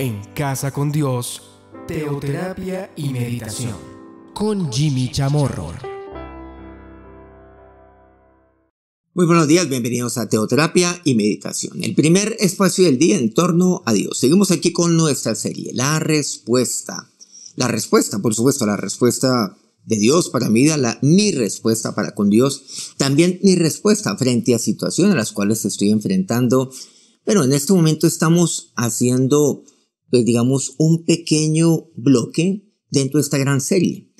en Casa con Dios, Teoterapia y Meditación, con Jimmy Chamorro. Muy buenos días, bienvenidos a Teoterapia y Meditación, el primer espacio del día en torno a Dios. Seguimos aquí con nuestra serie, La Respuesta. La respuesta, por supuesto, la respuesta de Dios para mi vida, mi respuesta para con Dios, también mi respuesta frente a situaciones a las cuales estoy enfrentando. Pero en este momento estamos haciendo pues digamos, un pequeño bloque dentro de esta gran serie,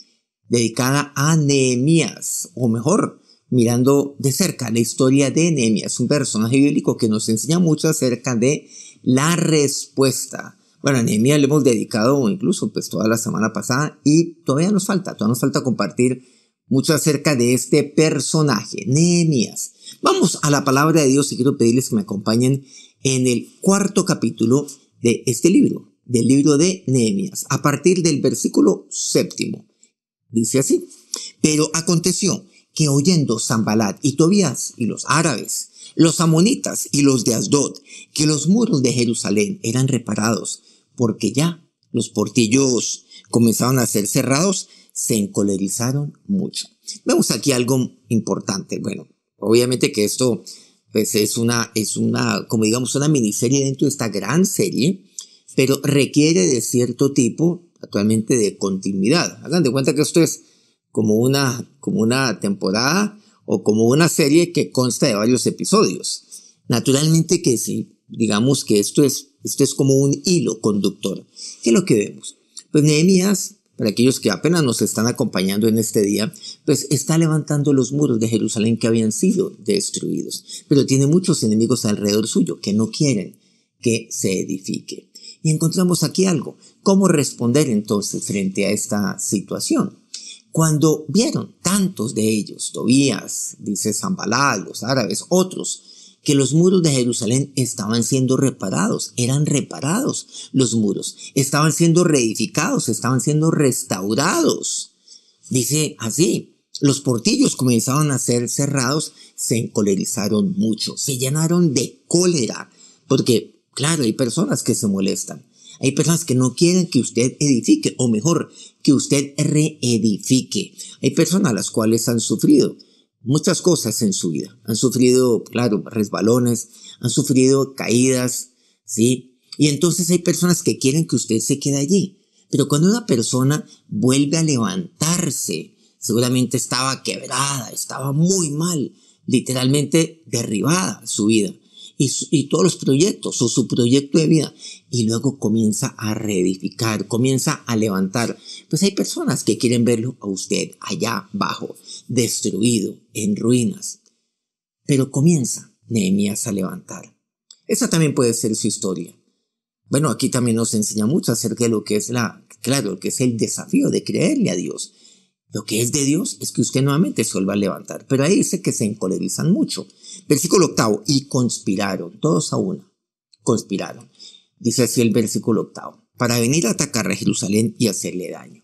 dedicada a Nehemías, o mejor, mirando de cerca la historia de Nehemías, un personaje bíblico que nos enseña mucho acerca de la respuesta. Bueno, a Nehemías le hemos dedicado incluso pues toda la semana pasada y todavía nos falta, todavía nos falta compartir mucho acerca de este personaje, Nehemías. Vamos a la palabra de Dios y quiero pedirles que me acompañen en el cuarto capítulo de este libro del libro de Nehemías, a partir del versículo séptimo. Dice así, pero aconteció que oyendo Zambalat y Tobías y los árabes, los amonitas y los de Asdod, que los muros de Jerusalén eran reparados, porque ya los portillos comenzaban a ser cerrados, se encolerizaron mucho. Vemos aquí algo importante. Bueno, obviamente que esto pues, es, una, es una, como digamos, una miniserie dentro de esta gran serie pero requiere de cierto tipo actualmente de continuidad. Hagan de cuenta que esto es como una, como una temporada o como una serie que consta de varios episodios. Naturalmente que si digamos que esto es, esto es como un hilo conductor. ¿Qué es lo que vemos? Pues Nehemías, para aquellos que apenas nos están acompañando en este día, pues está levantando los muros de Jerusalén que habían sido destruidos, pero tiene muchos enemigos alrededor suyo que no quieren que se edifique. Y encontramos aquí algo. ¿Cómo responder entonces frente a esta situación? Cuando vieron tantos de ellos, Tobías, dice Zambalá, los árabes, otros, que los muros de Jerusalén estaban siendo reparados, eran reparados los muros, estaban siendo reedificados, estaban siendo restaurados. Dice así, los portillos comenzaban a ser cerrados, se encolerizaron mucho, se llenaron de cólera, porque Claro, hay personas que se molestan. Hay personas que no quieren que usted edifique, o mejor, que usted reedifique. Hay personas a las cuales han sufrido muchas cosas en su vida. Han sufrido, claro, resbalones, han sufrido caídas, ¿sí? Y entonces hay personas que quieren que usted se quede allí. Pero cuando una persona vuelve a levantarse, seguramente estaba quebrada, estaba muy mal, literalmente derribada su vida y, todos los proyectos o su proyecto de vida y luego comienza a reedificar, comienza a levantar. Pues hay personas que quieren verlo a usted allá abajo, destruido, en ruinas. Pero comienza Nehemías a levantar. Esa también puede ser su historia. Bueno, aquí también nos enseña mucho acerca de lo que es la, claro, que es el desafío de creerle a Dios lo que es de Dios es que usted nuevamente se vuelva a levantar. Pero ahí dice que se encolerizan mucho. Versículo octavo, y conspiraron, todos a una, conspiraron. Dice así el versículo octavo, para venir a atacar a Jerusalén y hacerle daño.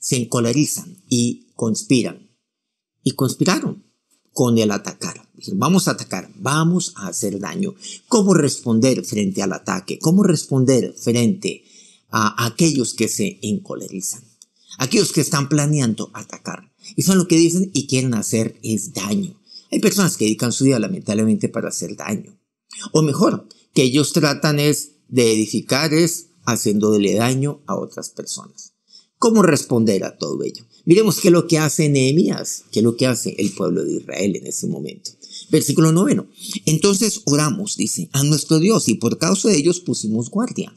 Se encolerizan y conspiran. Y conspiraron con el atacar. Vamos a atacar, vamos a hacer daño. ¿Cómo responder frente al ataque? ¿Cómo responder frente a aquellos que se encolerizan? aquellos que están planeando atacar. Y son lo que dicen y quieren hacer es daño. Hay personas que dedican su vida lamentablemente para hacer daño. O mejor, que ellos tratan es de edificar es haciéndole daño a otras personas. ¿Cómo responder a todo ello? Miremos qué es lo que hace Nehemías, qué es lo que hace el pueblo de Israel en ese momento. Versículo noveno. Entonces oramos, dice, a nuestro Dios y por causa de ellos pusimos guardia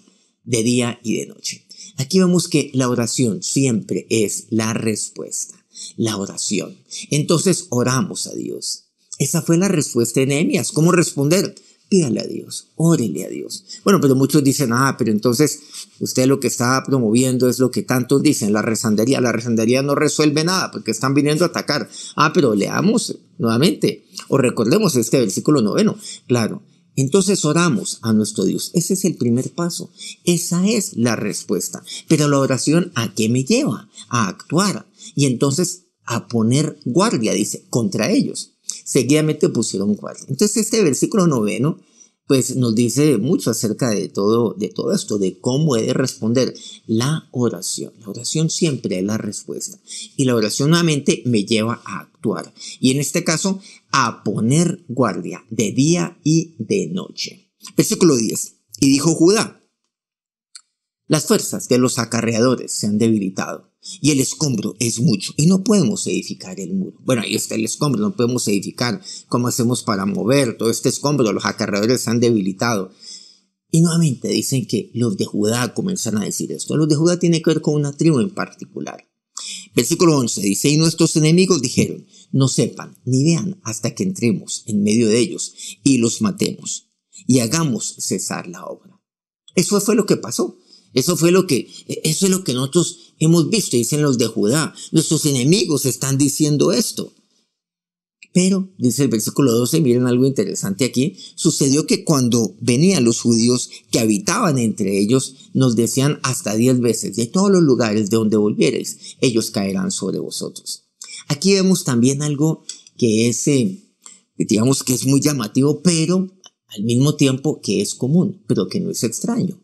de día y de noche. Aquí vemos que la oración siempre es la respuesta, la oración. Entonces oramos a Dios. Esa fue la respuesta de Nehemías. ¿Cómo responder? Pídale a Dios, órele a Dios. Bueno, pero muchos dicen, ah, pero entonces usted lo que está promoviendo es lo que tantos dicen, la rezandería. La rezandería no resuelve nada porque están viniendo a atacar. Ah, pero leamos nuevamente o recordemos este versículo noveno. Claro, entonces oramos a nuestro Dios. Ese es el primer paso. Esa es la respuesta. Pero la oración a qué me lleva? A actuar. Y entonces a poner guardia, dice, contra ellos. Seguidamente pusieron guardia. Entonces este versículo noveno pues nos dice mucho acerca de todo, de todo esto, de cómo he de responder la oración. La oración siempre es la respuesta. Y la oración nuevamente me lleva a actuar. Y en este caso, a poner guardia de día y de noche. Versículo 10. Y dijo Judá, las fuerzas de los acarreadores se han debilitado y el escombro es mucho y no podemos edificar el muro. Bueno, ahí está el escombro, no podemos edificar. ¿Cómo hacemos para mover todo este escombro? Los acarreadores se han debilitado. Y nuevamente dicen que los de Judá comienzan a decir esto. Los de Judá tiene que ver con una tribu en particular. Versículo 11 dice, y nuestros enemigos dijeron, no sepan ni vean hasta que entremos en medio de ellos y los matemos y hagamos cesar la obra. Eso fue lo que pasó. Eso fue lo que, e-, eso es lo que nosotros Hemos visto, dicen los de Judá, nuestros enemigos están diciendo esto. Pero, dice el versículo 12, miren algo interesante aquí, sucedió que cuando venían los judíos que habitaban entre ellos, nos decían hasta diez veces, de todos los lugares de donde volviereis, ellos caerán sobre vosotros. Aquí vemos también algo que es, eh, digamos que es muy llamativo, pero al mismo tiempo que es común, pero que no es extraño.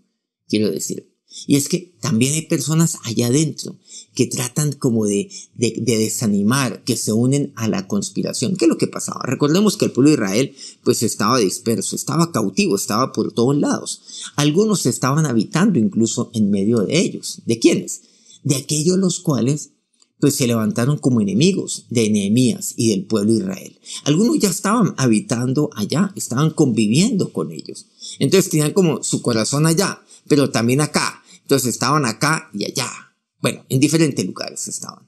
Quiero decir, y es que también hay personas allá adentro que tratan como de, desanimar, que se unen a la conspiración. ¿Qué es lo que pasaba? Recordemos que el pueblo de Israel pues estaba disperso, estaba cautivo, estaba por todos lados. Algunos estaban habitando incluso en medio de ellos. ¿De quiénes? De aquellos los cuales pues se levantaron como enemigos de Nehemías y del pueblo de Israel. Algunos ya estaban habitando allá, estaban conviviendo con ellos. Entonces tenían como su corazón allá, pero también acá. Entonces estaban acá y allá. Bueno, en diferentes lugares estaban.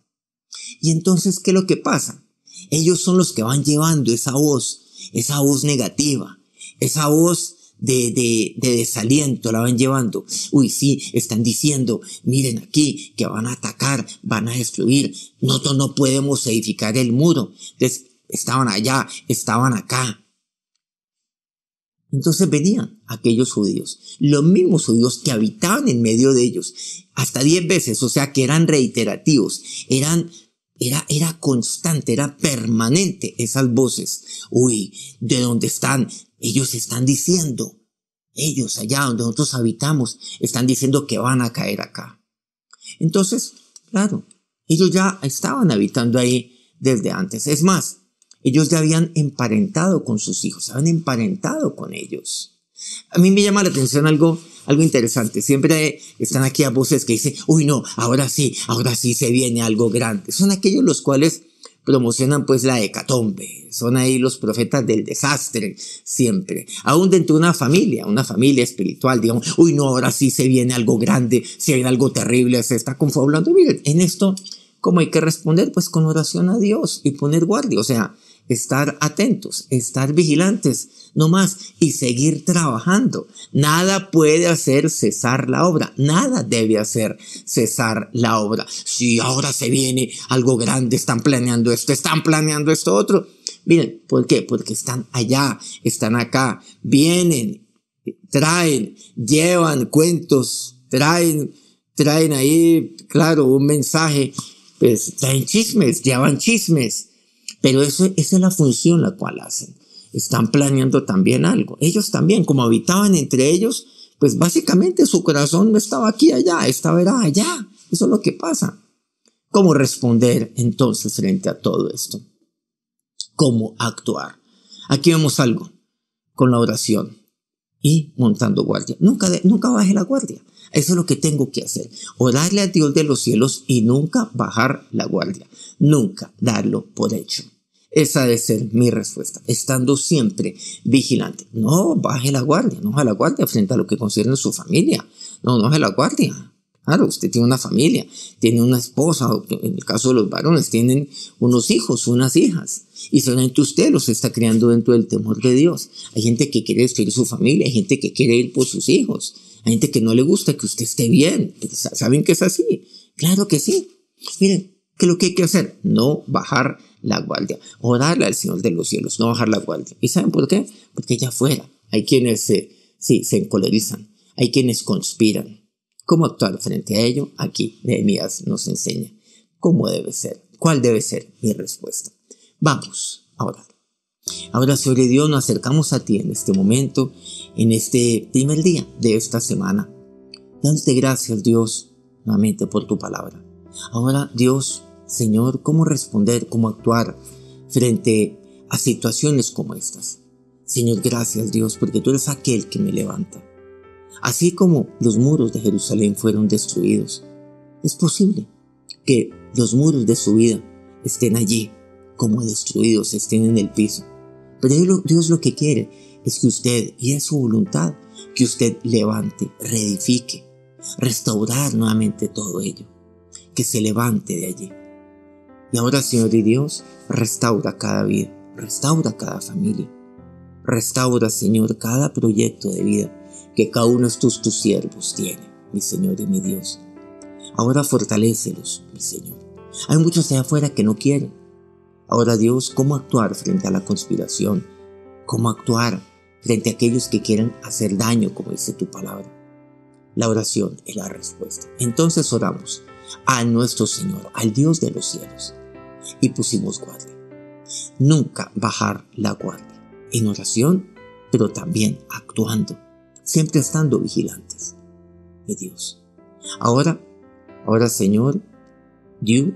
Y entonces, ¿qué es lo que pasa? Ellos son los que van llevando esa voz, esa voz negativa, esa voz de, de, desaliento la van llevando. Uy, sí, están diciendo, miren aquí, que van a atacar, van a destruir. Nosotros no podemos edificar el muro. Entonces, estaban allá, estaban acá. Entonces venían aquellos judíos, los mismos judíos que habitaban en medio de ellos, hasta diez veces, o sea que eran reiterativos, eran era, era constante, era permanente esas voces. Uy, de dónde están, ellos están diciendo, ellos allá donde nosotros habitamos, están diciendo que van a caer acá. Entonces, claro, ellos ya estaban habitando ahí desde antes. Es más, ellos ya habían emparentado con sus hijos, habían emparentado con ellos. A mí me llama la atención algo, algo interesante. Siempre están aquí a voces que dicen, uy no, ahora sí, ahora sí se viene algo grande. Son aquellos los cuales promocionan pues la hecatombe. Son ahí los profetas del desastre, siempre. Aún dentro de una familia, una familia espiritual, digamos, uy, no, ahora sí se viene algo grande, se viene algo terrible, se está confabulando. Miren, en esto, ¿cómo hay que responder? Pues con oración a Dios y poner guardia. O sea, estar atentos, estar vigilantes, no más, y seguir trabajando. Nada puede hacer cesar la obra, nada debe hacer cesar la obra. Si ahora se viene algo grande, están planeando esto, están planeando esto otro. Miren, ¿por qué? Porque están allá, están acá, vienen, traen, llevan cuentos, traen, traen ahí, claro, un mensaje, pues traen chismes, llevan chismes pero eso, esa es la función la cual hacen. Están planeando también algo. Ellos también, como habitaban entre ellos, pues básicamente su corazón no estaba aquí allá, estaba allá. Eso es lo que pasa. ¿Cómo responder entonces frente a todo esto? ¿Cómo actuar? Aquí vemos algo con la oración y montando guardia. Nunca, nunca baje la guardia. Eso es lo que tengo que hacer. Orarle a Dios de los cielos y nunca bajar la guardia. Nunca darlo por hecho. Esa debe ser mi respuesta, estando siempre vigilante. No baje la guardia, no baje la guardia frente a lo que concierne su familia. No, no baje la guardia. Claro, usted tiene una familia, tiene una esposa, en el caso de los varones, tienen unos hijos, unas hijas, y solamente usted los está creando dentro del temor de Dios. Hay gente que quiere destruir su familia, hay gente que quiere ir por sus hijos, hay gente que no le gusta que usted esté bien. ¿Saben que es así? Claro que sí. Miren, es lo que hay que hacer, no bajar la guardia, orarle al Señor de los cielos, no bajar la guardia. ¿Y saben por qué? Porque allá afuera hay quienes se encolerizan, hay quienes conspiran. ¿Cómo actuar frente a ello? Aquí Nehemías nos enseña cómo debe ser, cuál debe ser mi respuesta. Vamos a orar. Ahora, sobre Dios, nos acercamos a ti en este momento, en este primer día de esta semana. Dándote gracias, Dios, nuevamente por tu palabra. Ahora, Dios, Señor, ¿cómo responder, cómo actuar frente a situaciones como estas? Señor, gracias, Dios, porque tú eres aquel que me levanta. Así como los muros de Jerusalén fueron destruidos, es posible que los muros de su vida estén allí, como destruidos, estén en el piso pero Dios lo que quiere es que usted, y es su voluntad, que usted levante, reedifique, restaurar nuevamente todo ello, que se levante de allí. Y ahora, Señor y Dios, restaura cada vida, restaura cada familia, restaura, Señor, cada proyecto de vida que cada uno de tus, tus siervos tiene, mi Señor y mi Dios. Ahora fortalécelos, mi Señor. Hay muchos allá afuera que no quieren, Ahora Dios, ¿cómo actuar frente a la conspiración? ¿Cómo actuar frente a aquellos que quieren hacer daño, como dice tu palabra? La oración es la respuesta. Entonces oramos a nuestro Señor, al Dios de los cielos, y pusimos guardia. Nunca bajar la guardia, en oración, pero también actuando, siempre estando vigilantes. de Dios. Ahora, ahora Señor,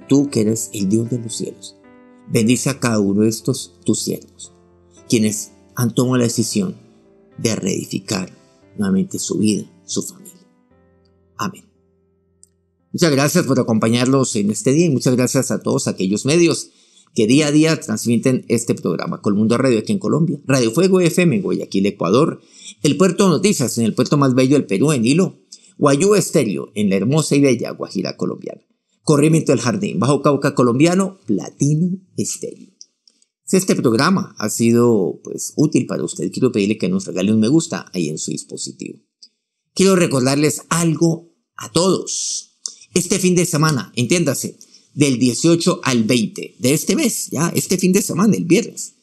tú que eres el Dios de los cielos, Bendice a cada uno de estos tus siervos, quienes han tomado la decisión de reedificar nuevamente su vida, su familia. Amén. Muchas gracias por acompañarlos en este día y muchas gracias a todos aquellos medios que día a día transmiten este programa. Colmundo Radio aquí en Colombia, Radio Fuego FM en Guayaquil, Ecuador, El Puerto Noticias en el puerto más bello del Perú, en Hilo, Guayú Estéreo en la hermosa y bella Guajira colombiana. Corrimiento del Jardín, Bajo Cauca Colombiano, Platino Estéreo. Si este programa ha sido pues, útil para usted, quiero pedirle que nos regale un me gusta ahí en su dispositivo. Quiero recordarles algo a todos. Este fin de semana, entiéndase, del 18 al 20 de este mes, ya este fin de semana, el viernes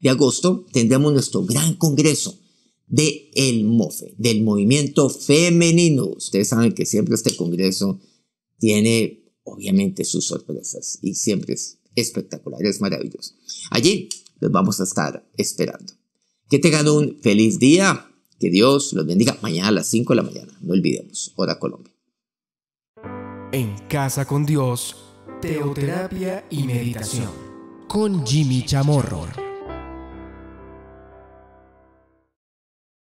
de agosto, tendremos nuestro gran congreso de el MOFE, del movimiento femenino. Ustedes saben que siempre este congreso tiene obviamente sus sorpresas y siempre es espectacular, es maravilloso. Allí los vamos a estar esperando. Que tengan un feliz día, que Dios los bendiga mañana a las 5 de la mañana, no olvidemos, hora Colombia. En casa con Dios, teoterapia y meditación con Jimmy Chamorro.